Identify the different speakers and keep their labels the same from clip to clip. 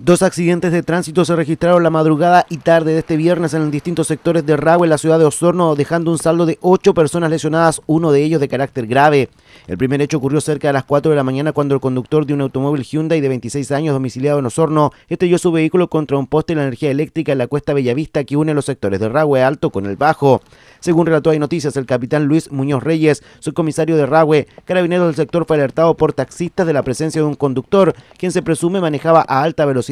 Speaker 1: Dos accidentes de tránsito se registraron la madrugada y tarde de este viernes en distintos sectores de Rago, en la ciudad de Osorno, dejando un saldo de ocho personas lesionadas, uno de ellos de carácter grave. El primer hecho ocurrió cerca de las 4 de la mañana cuando el conductor de un automóvil Hyundai de 26 años domiciliado en Osorno estrelló su vehículo contra un poste de la energía eléctrica en la cuesta Bellavista que une los sectores de Rahue Alto con el Bajo. Según relató Hay Noticias, el capitán Luis Muñoz Reyes, subcomisario de Ragüe, carabinero del sector fue alertado por taxistas de la presencia de un conductor, quien se presume manejaba a alta velocidad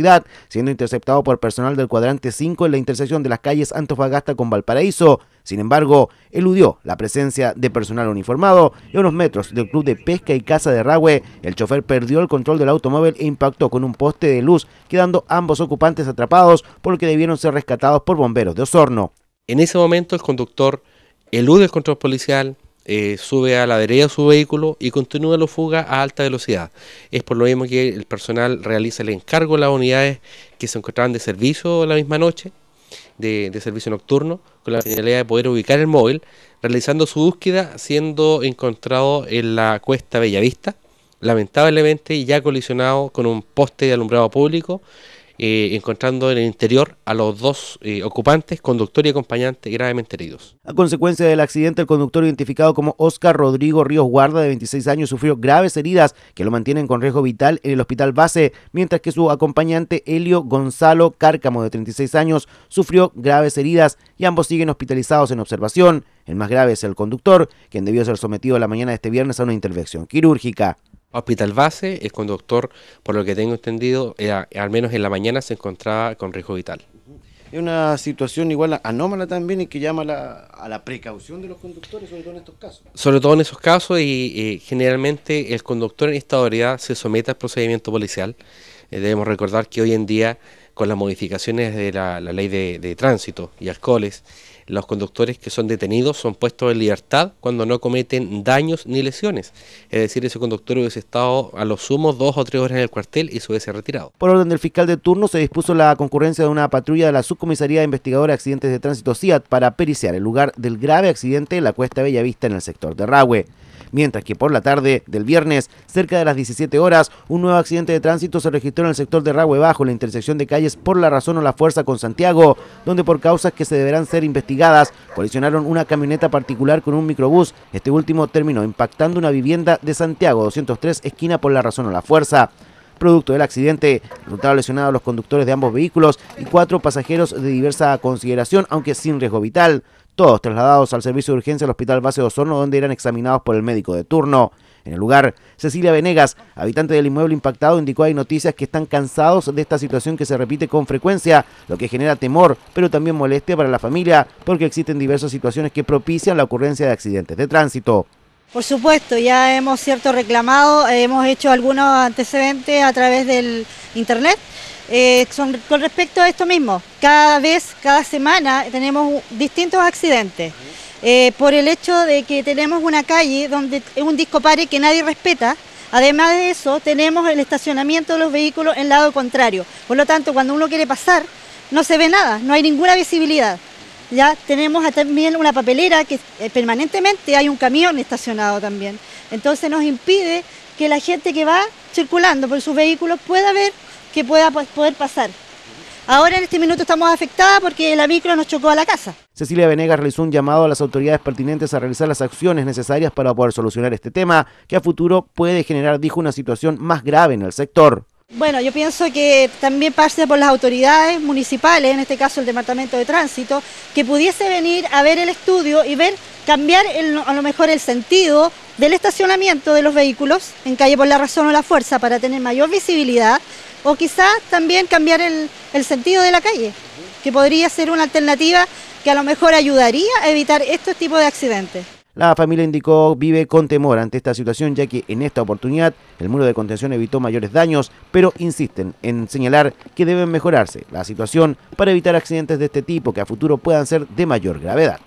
Speaker 1: siendo interceptado por personal del cuadrante 5 en la intersección de las calles Antofagasta con Valparaíso. Sin embargo, eludió la presencia de personal uniformado y a unos metros del club de pesca y casa de Ragüe, el chofer perdió el control del automóvil e impactó con un poste de luz, quedando ambos ocupantes atrapados, por lo que debieron ser rescatados por bomberos de Osorno.
Speaker 2: En ese momento el conductor elude el control policial, eh, sube a la derecha de su vehículo y continúa la fuga a alta velocidad. Es por lo mismo que el personal realiza el encargo a las unidades que se encontraban de servicio la misma noche, de, de servicio nocturno, con la finalidad de poder ubicar el móvil, realizando su búsqueda siendo encontrado en la cuesta Bellavista, lamentablemente ya colisionado con un poste de alumbrado público eh, encontrando en el interior a los dos eh, ocupantes, conductor y acompañante, gravemente heridos.
Speaker 1: A consecuencia del accidente, el conductor identificado como Oscar Rodrigo Ríos Guarda, de 26 años, sufrió graves heridas que lo mantienen con riesgo vital en el hospital base, mientras que su acompañante Helio Gonzalo Cárcamo, de 36 años, sufrió graves heridas y ambos siguen hospitalizados en observación. El más grave es el conductor, quien debió ser sometido a la mañana de este viernes a una
Speaker 2: intervención quirúrgica. Hospital Base, el conductor, por lo que tengo entendido, al menos en la mañana se encontraba con riesgo vital.
Speaker 1: Es una situación igual anómala también y que llama a la precaución de los conductores, sobre todo en estos casos.
Speaker 2: Sobre todo en esos casos y eh, generalmente el conductor en esta autoridad se somete al procedimiento policial. Eh, debemos recordar que hoy en día, con las modificaciones de la, ley de, tránsito y alcoholes, los conductores que son detenidos son puestos en libertad cuando no cometen daños ni lesiones. Es decir, ese conductor hubiese estado a los sumos dos o tres horas en el cuartel y se hubiese retirado.
Speaker 1: Por orden del fiscal de turno se dispuso la concurrencia de una patrulla de la Subcomisaría Investigadora de Accidentes de Tránsito CIAT para periciar el lugar del grave accidente en la cuesta Bellavista en el sector de Rahue mientras que por la tarde del viernes, cerca de las 17 horas, un nuevo accidente de tránsito se registró en el sector de Ragüe Bajo, la intersección de calles por la razón o la fuerza con Santiago, donde por causas que se deberán ser investigadas, colisionaron una camioneta particular con un microbús. Este último terminó impactando una vivienda de Santiago 203, esquina por la razón o la fuerza. Producto del accidente, resultaron lesionados los conductores de ambos vehículos y cuatro pasajeros de diversa consideración, aunque sin riesgo vital todos trasladados al servicio de urgencia del Hospital Base de Osorno, donde eran examinados por el médico de turno. En el lugar, Cecilia Venegas, habitante del inmueble impactado, indicó hay noticias que están cansados de esta situación que se repite con frecuencia, lo que genera temor, pero también molestia para la familia, porque existen diversas situaciones que propician la ocurrencia de accidentes de tránsito.
Speaker 3: Por supuesto, ya hemos cierto reclamado, eh, hemos hecho algunos antecedentes a través del internet eh, con respecto a esto mismo, cada vez, cada semana tenemos distintos accidentes. Eh, por el hecho de que tenemos una calle donde es un disco pare que nadie respeta, además de eso tenemos el estacionamiento de los vehículos en lado contrario. Por lo tanto, cuando uno quiere pasar, no se ve nada, no hay ninguna visibilidad. Ya tenemos también una papelera que eh, permanentemente hay un camión estacionado también. Entonces nos impide que la gente que va circulando por sus vehículos pueda ver que pueda poder pasar. Ahora en este minuto estamos afectadas porque la micro nos chocó a la casa.
Speaker 1: Cecilia Venegas realizó un llamado a las autoridades pertinentes a realizar las acciones necesarias para poder solucionar este tema, que a futuro puede generar, dijo, una situación más grave en el sector.
Speaker 3: Bueno, yo pienso que también pase por las autoridades municipales, en este caso el Departamento de Tránsito, que pudiese venir a ver el estudio y ver, cambiar a lo mejor el sentido del estacionamiento de los vehículos en calle por la razón o la fuerza para tener mayor visibilidad o quizás también cambiar el, sentido de la calle, que podría ser una alternativa que a lo mejor ayudaría a evitar estos tipos de accidentes.
Speaker 1: La familia indicó vive con temor ante esta situación ya que en esta oportunidad el muro de contención evitó mayores daños, pero insisten en señalar que debe mejorarse la situación para evitar accidentes de este tipo que a futuro puedan ser de mayor gravedad.